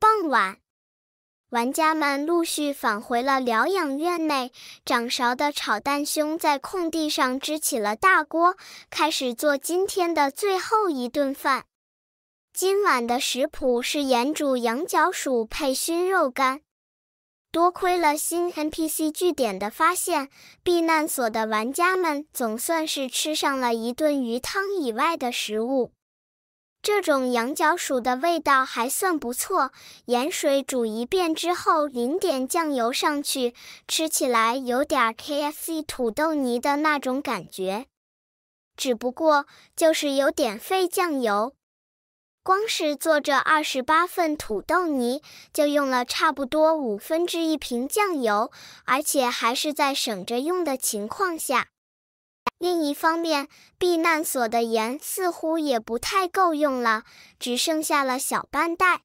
傍晚，玩家们陆续返回了疗养院内。掌勺的炒蛋兄在空地上支起了大锅，开始做今天的最后一顿饭。今晚的食谱是盐煮羊角鼠配熏肉干。多亏了新 NPC 据点的发现，避难所的玩家们总算是吃上了一顿鱼汤以外的食物。这种羊角薯的味道还算不错，盐水煮一遍之后淋点酱油上去，吃起来有点 KFC 土豆泥的那种感觉，只不过就是有点费酱油。光是做这二十八份土豆泥，就用了差不多五分之一瓶酱油，而且还是在省着用的情况下。另一方面，避难所的盐似乎也不太够用了，只剩下了小半袋。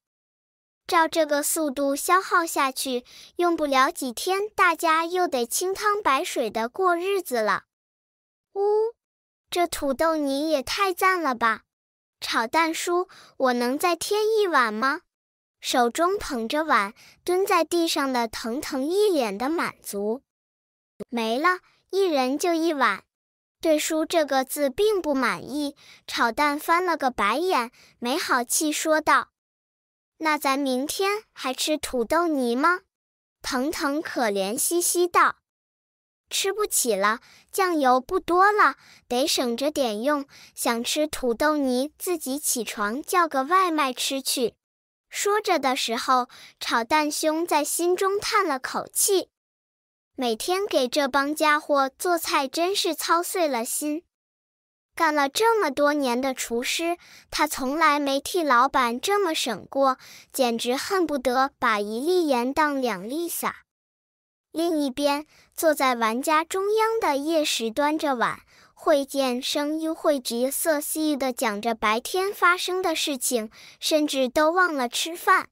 照这个速度消耗下去，用不了几天，大家又得清汤白水的过日子了。呜，这土豆泥也太赞了吧！炒蛋叔，我能再添一碗吗？手中捧着碗，蹲在地上的腾腾一脸的满足。没了，一人就一碗。对“书”这个字并不满意，炒蛋翻了个白眼，没好气说道：“那咱明天还吃土豆泥吗？”腾腾可怜兮兮道：“吃不起了，酱油不多了，得省着点用。想吃土豆泥，自己起床叫个外卖吃去。”说着的时候，炒蛋兄在心中叹了口气。每天给这帮家伙做菜，真是操碎了心。干了这么多年的厨师，他从来没替老板这么省过，简直恨不得把一粒盐当两粒撒。另一边，坐在玩家中央的叶石端着碗，会见声又会极色色的讲着白天发生的事情，甚至都忘了吃饭。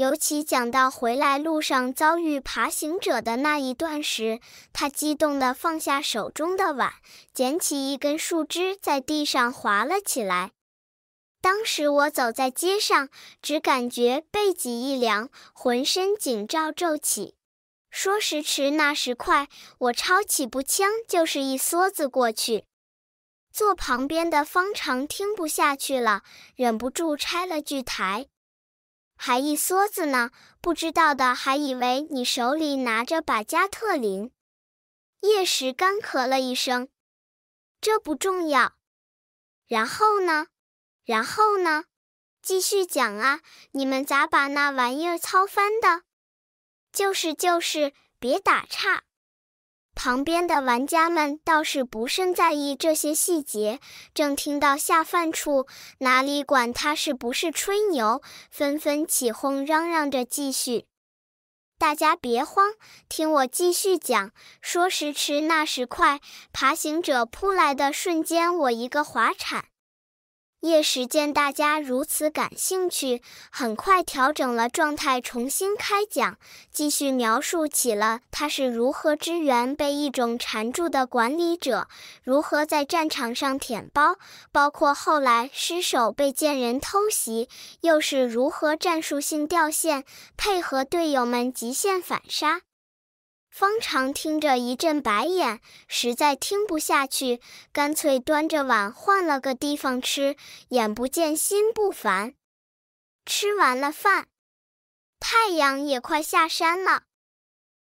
尤其讲到回来路上遭遇爬行者的那一段时，他激动地放下手中的碗，捡起一根树枝，在地上划了起来。当时我走在街上，只感觉背脊一凉，浑身紧罩皱起。说时迟，那时快，我抄起步枪就是一梭子过去。坐旁边的方长听不下去了，忍不住拆了句台。还一梭子呢，不知道的还以为你手里拿着把加特林。叶石干咳了一声，这不重要。然后呢？然后呢？继续讲啊！你们咋把那玩意儿操翻的？就是就是，别打岔。旁边的玩家们倒是不甚在意这些细节，正听到下饭处，哪里管他是不是吹牛，纷纷起哄，嚷嚷着继续。大家别慌，听我继续讲。说时迟，那时快，爬行者扑来的瞬间，我一个滑铲。叶石见大家如此感兴趣，很快调整了状态，重新开讲，继续描述起了他是如何支援被一种缠住的管理者，如何在战场上舔包，包括后来失手被贱人偷袭，又是如何战术性掉线，配合队友们极限反杀。方长听着一阵白眼，实在听不下去，干脆端着碗换了个地方吃，眼不见心不烦。吃完了饭，太阳也快下山了，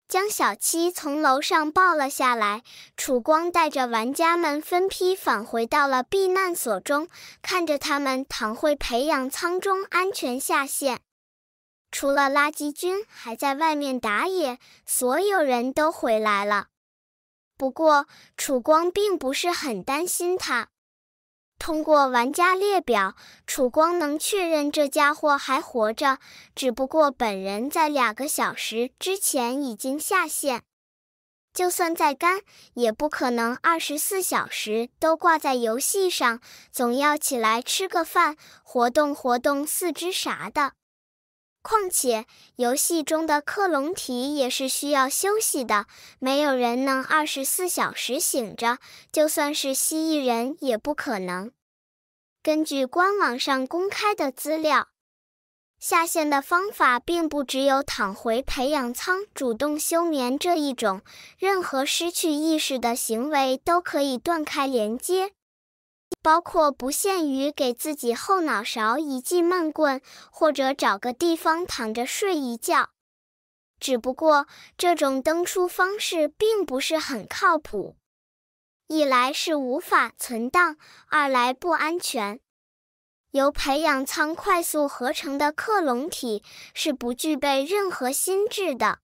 江小七从楼上抱了下来。楚光带着玩家们分批返回到了避难所中，看着他们躺会培养舱中安全下线。除了垃圾君还在外面打野，所有人都回来了。不过楚光并不是很担心他。通过玩家列表，楚光能确认这家伙还活着，只不过本人在两个小时之前已经下线。就算再干，也不可能二十四小时都挂在游戏上，总要起来吃个饭，活动活动四肢啥的。况且，游戏中的克隆体也是需要休息的，没有人能二十四小时醒着，就算是蜥蜴人也不可能。根据官网上公开的资料，下线的方法并不只有躺回培养舱主动休眠这一种，任何失去意识的行为都可以断开连接。包括不限于给自己后脑勺一记闷棍，或者找个地方躺着睡一觉。只不过这种登书方式并不是很靠谱，一来是无法存档，二来不安全。由培养舱快速合成的克隆体是不具备任何心智的。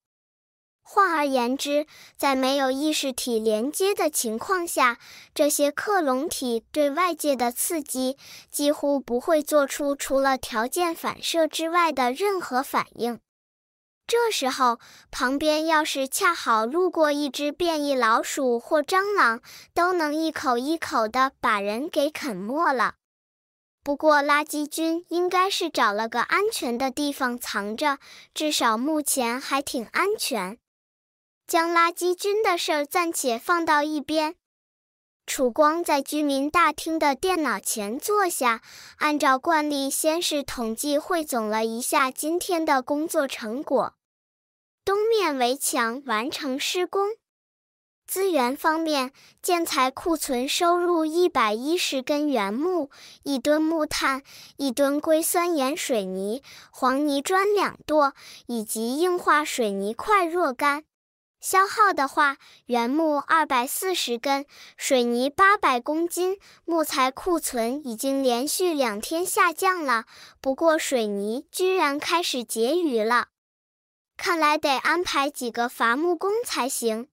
换而言之，在没有意识体连接的情况下，这些克隆体对外界的刺激几乎不会做出除了条件反射之外的任何反应。这时候，旁边要是恰好路过一只变异老鼠或蟑螂，都能一口一口的把人给啃没了。不过，垃圾菌应该是找了个安全的地方藏着，至少目前还挺安全。将垃圾菌的事儿暂且放到一边。楚光在居民大厅的电脑前坐下，按照惯例，先是统计汇总了一下今天的工作成果：东面围墙完成施工；资源方面，建材库存收入一百一十根原木、一吨木炭、一吨硅酸盐水泥、黄泥砖两垛，以及硬化水泥块若干。消耗的话，原木二百四十根，水泥八百公斤。木材库存已经连续两天下降了，不过水泥居然开始结余了，看来得安排几个伐木工才行，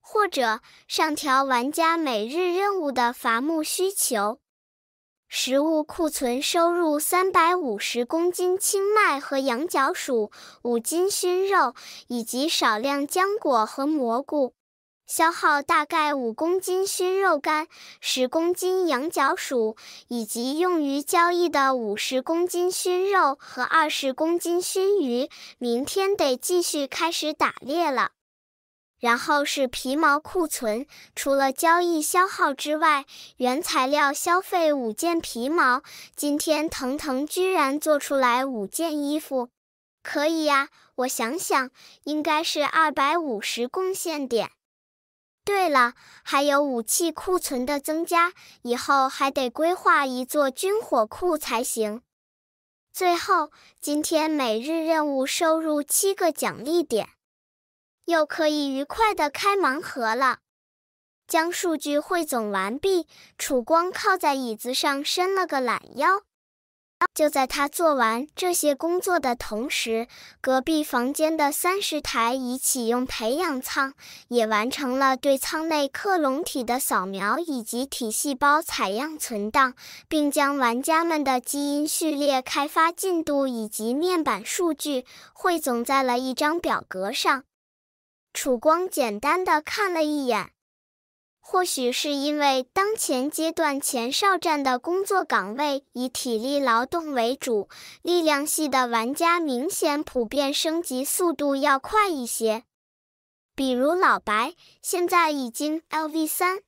或者上调玩家每日任务的伐木需求。食物库存收入三百五十公斤青麦和羊角薯五斤熏肉，以及少量浆果和蘑菇。消耗大概五公斤熏肉干，十公斤羊角薯以及用于交易的五十公斤熏肉和二十公斤熏鱼。明天得继续开始打猎了。然后是皮毛库存，除了交易消耗之外，原材料消费五件皮毛。今天腾腾居然做出来五件衣服，可以呀！我想想，应该是二百五十贡献点。对了，还有武器库存的增加，以后还得规划一座军火库才行。最后，今天每日任务收入七个奖励点。又可以愉快的开盲盒了。将数据汇总完毕，楚光靠在椅子上伸了个懒腰。就在他做完这些工作的同时，隔壁房间的三十台已启用培养舱也完成了对舱内克隆体的扫描以及体细胞采样存档，并将玩家们的基因序列开发进度以及面板数据汇总在了一张表格上。楚光简单的看了一眼，或许是因为当前阶段前哨站的工作岗位以体力劳动为主，力量系的玩家明显普遍升级速度要快一些。比如老白，现在已经 LV 三。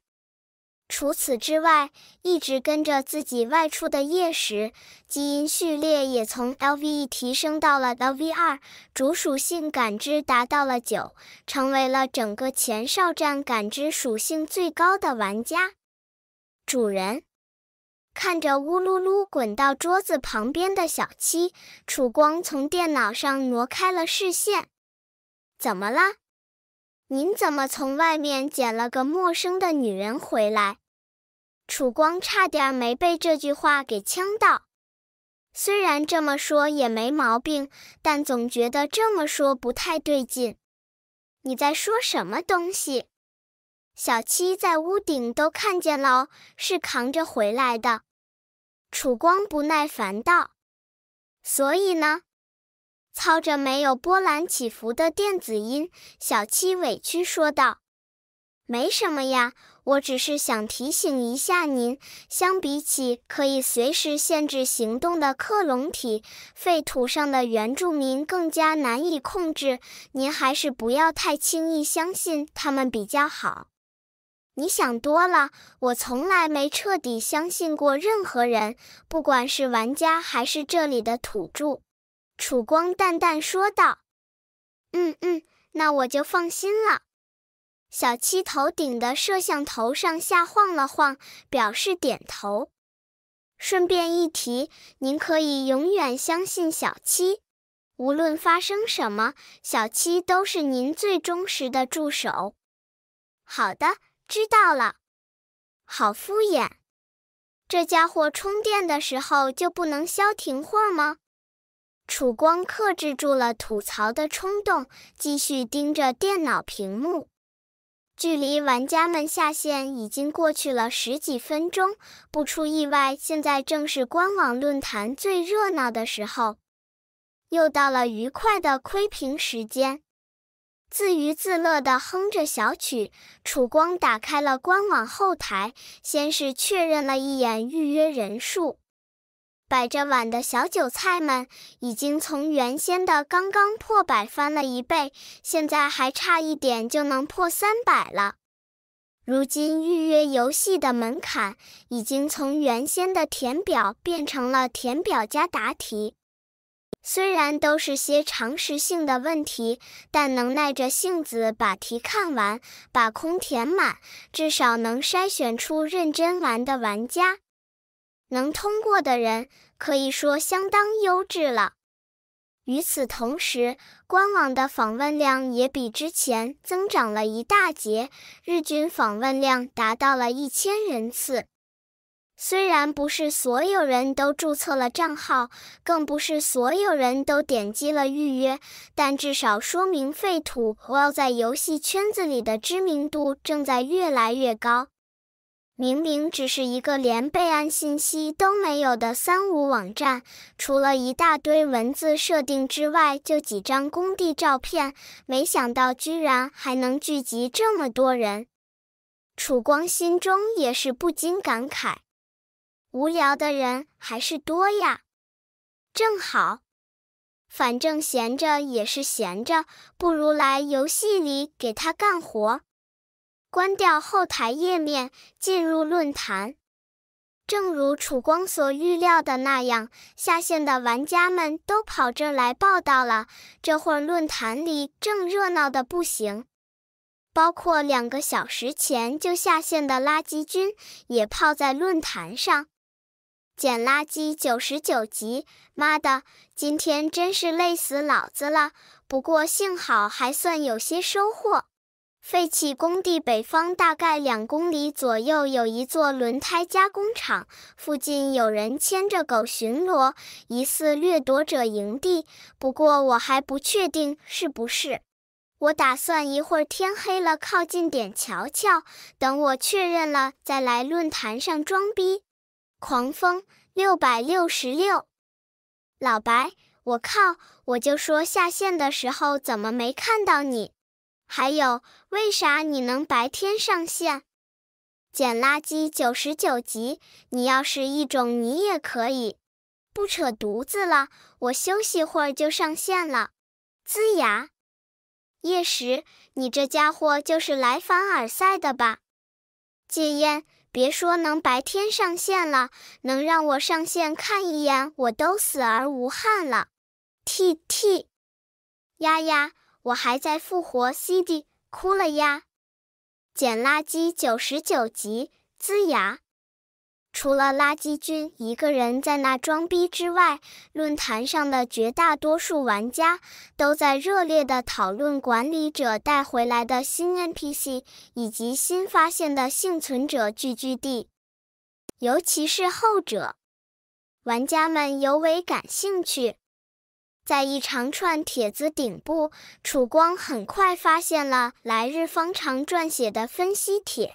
除此之外，一直跟着自己外出的夜食基因序列也从 Lv 一提升到了 Lv 二，主属性感知达到了九，成为了整个前哨站感知属性最高的玩家。主人，看着乌噜噜滚到桌子旁边的小七，楚光从电脑上挪开了视线。怎么了？您怎么从外面捡了个陌生的女人回来？楚光差点没被这句话给呛到。虽然这么说也没毛病，但总觉得这么说不太对劲。你在说什么东西？小七在屋顶都看见了，是扛着回来的。楚光不耐烦道：“所以呢？”操着没有波澜起伏的电子音，小七委屈说道：“没什么呀，我只是想提醒一下您。相比起可以随时限制行动的克隆体，废土上的原住民更加难以控制。您还是不要太轻易相信他们比较好。”你想多了，我从来没彻底相信过任何人，不管是玩家还是这里的土著。楚光淡淡说道：“嗯嗯，那我就放心了。”小七头顶的摄像头上下晃了晃，表示点头。顺便一提，您可以永远相信小七，无论发生什么，小七都是您最忠实的助手。好的，知道了。好敷衍，这家伙充电的时候就不能消停会儿吗？楚光克制住了吐槽的冲动，继续盯着电脑屏幕。距离玩家们下线已经过去了十几分钟，不出意外，现在正是官网论坛最热闹的时候。又到了愉快的窥屏时间，自娱自乐的哼着小曲，楚光打开了官网后台，先是确认了一眼预约人数。摆着碗的小韭菜们，已经从原先的刚刚破百翻了一倍，现在还差一点就能破三百了。如今预约游戏的门槛，已经从原先的填表变成了填表加答题。虽然都是些常识性的问题，但能耐着性子把题看完，把空填满，至少能筛选出认真玩的玩家。能通过的人可以说相当优质了。与此同时，官网的访问量也比之前增长了一大截，日均访问量达到了一千人次。虽然不是所有人都注册了账号，更不是所有人都点击了预约，但至少说明《废土》在游戏圈子里的知名度正在越来越高。明明只是一个连备案信息都没有的三无网站，除了一大堆文字设定之外，就几张工地照片。没想到居然还能聚集这么多人，楚光心中也是不禁感慨：无聊的人还是多呀。正好，反正闲着也是闲着，不如来游戏里给他干活。关掉后台页面，进入论坛。正如楚光所预料的那样，下线的玩家们都跑这来报道了。这会儿论坛里正热闹的不行，包括两个小时前就下线的垃圾军也泡在论坛上捡垃圾。九十九级，妈的，今天真是累死老子了。不过幸好还算有些收获。废弃工地北方大概两公里左右有一座轮胎加工厂，附近有人牵着狗巡逻，疑似掠夺者营地。不过我还不确定是不是。我打算一会儿天黑了靠近点瞧瞧，等我确认了再来论坛上装逼。狂风六百六十六，老白，我靠，我就说下线的时候怎么没看到你。还有，为啥你能白天上线捡垃圾？九十九级，你要是一种，你也可以。不扯犊子了，我休息会儿就上线了。呲牙。夜食，你这家伙就是来凡尔赛的吧？戒烟，别说能白天上线了，能让我上线看一眼，我都死而无憾了。tt。丫丫。我还在复活 CD，哭了呀！捡垃圾九十九级，呲牙。除了垃圾君一个人在那装逼之外，论坛上的绝大多数玩家都在热烈的讨论管理者带回来的新 NPC 以及新发现的幸存者聚居地，尤其是后者，玩家们尤为感兴趣。在一长串帖子顶部，楚光很快发现了来日方长撰写的分析帖。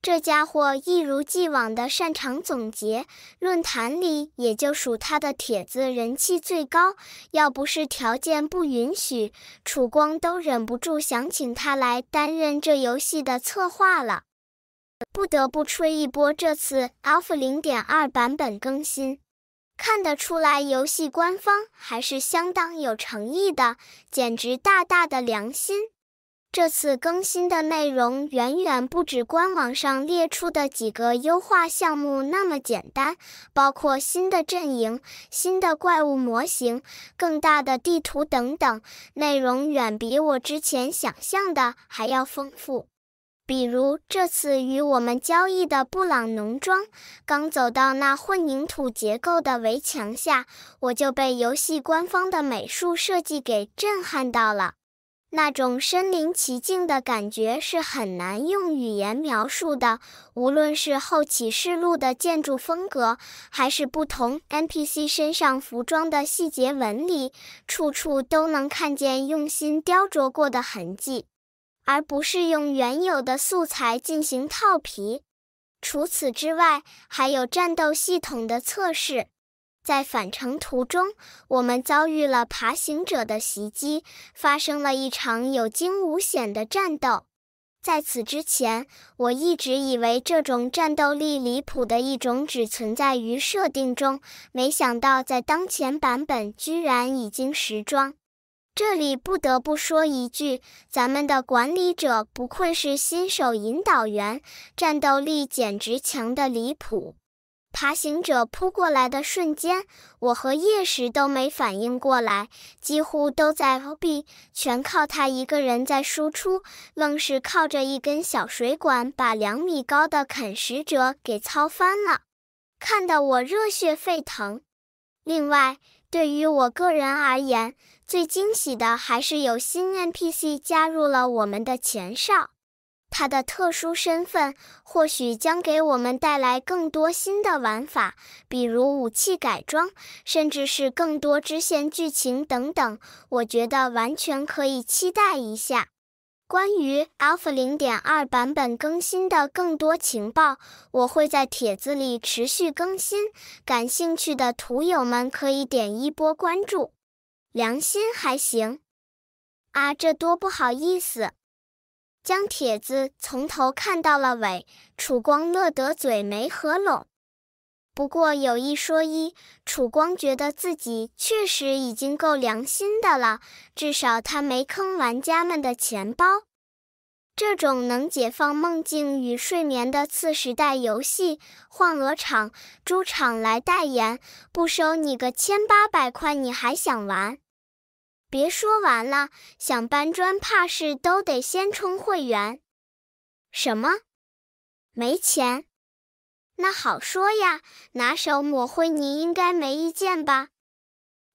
这家伙一如既往的擅长总结，论坛里也就数他的帖子人气最高。要不是条件不允许，楚光都忍不住想请他来担任这游戏的策划了。不得不吹一波这次 Alpha 零点二版本更新。看得出来，游戏官方还是相当有诚意的，简直大大的良心。这次更新的内容远远不止官网上列出的几个优化项目那么简单，包括新的阵营、新的怪物模型、更大的地图等等，内容远比我之前想象的还要丰富。比如这次与我们交易的布朗农庄，刚走到那混凝土结构的围墙下，我就被游戏官方的美术设计给震撼到了。那种身临其境的感觉是很难用语言描述的。无论是后启示录的建筑风格，还是不同 NPC 身上服装的细节纹理，处处都能看见用心雕琢过的痕迹。而不是用原有的素材进行套皮。除此之外，还有战斗系统的测试。在返程途中，我们遭遇了爬行者的袭击，发生了一场有惊无险的战斗。在此之前，我一直以为这种战斗力离谱的一种只存在于设定中，没想到在当前版本居然已经实装。这里不得不说一句，咱们的管理者不愧是新手引导员，战斗力简直强的离谱。爬行者扑过来的瞬间，我和夜石都没反应过来，几乎都在 OB，全靠他一个人在输出，愣是靠着一根小水管把两米高的啃食者给操翻了，看得我热血沸腾。另外，对于我个人而言，最惊喜的还是有新 NPC 加入了我们的前哨，他的特殊身份或许将给我们带来更多新的玩法，比如武器改装，甚至是更多支线剧情等等，我觉得完全可以期待一下。关于 Alpha 0.2版本更新的更多情报，我会在帖子里持续更新。感兴趣的图友们可以点一波关注。良心还行啊，这多不好意思！将帖子从头看到了尾，楚光乐得嘴没合拢。不过有一说一，楚光觉得自己确实已经够良心的了，至少他没坑玩家们的钱包。这种能解放梦境与睡眠的次时代游戏，换鹅场、猪场来代言，不收你个千八百块，你还想玩？别说玩了，想搬砖怕是都得先充会员。什么？没钱？那好说呀，拿手抹灰您应该没意见吧？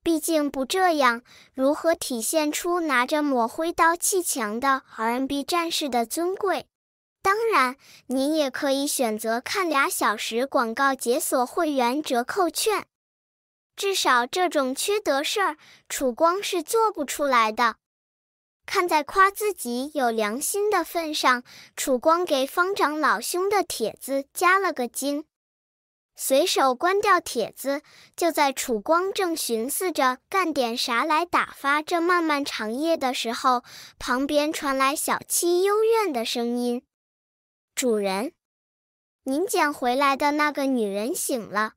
毕竟不这样，如何体现出拿着抹灰刀砌墙的 RMB 战士的尊贵？当然，您也可以选择看俩小时广告解锁会员折扣券。至少这种缺德事儿，楚光是做不出来的。看在夸自己有良心的份上，楚光给方长老兄的帖子加了个精，随手关掉帖子。就在楚光正寻思着干点啥来打发这漫漫长夜的时候，旁边传来小七幽怨的声音：“主人，您捡回来的那个女人醒了。”